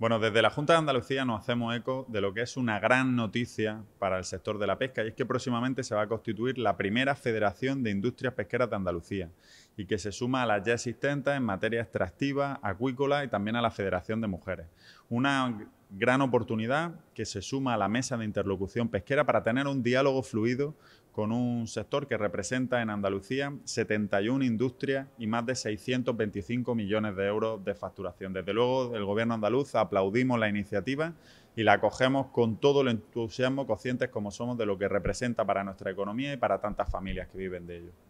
Bueno, desde la Junta de Andalucía nos hacemos eco de lo que es una gran noticia para el sector de la pesca y es que próximamente se va a constituir la primera Federación de Industrias Pesqueras de Andalucía y que se suma a las ya existentes en materia extractiva, acuícola y también a la Federación de Mujeres. Una gran oportunidad que se suma a la mesa de interlocución pesquera para tener un diálogo fluido con un sector que representa en Andalucía 71 industrias y más de 625 millones de euros de facturación. Desde luego, el Gobierno andaluz aplaudimos la iniciativa y la acogemos con todo el entusiasmo conscientes como somos de lo que representa para nuestra economía y para tantas familias que viven de ello.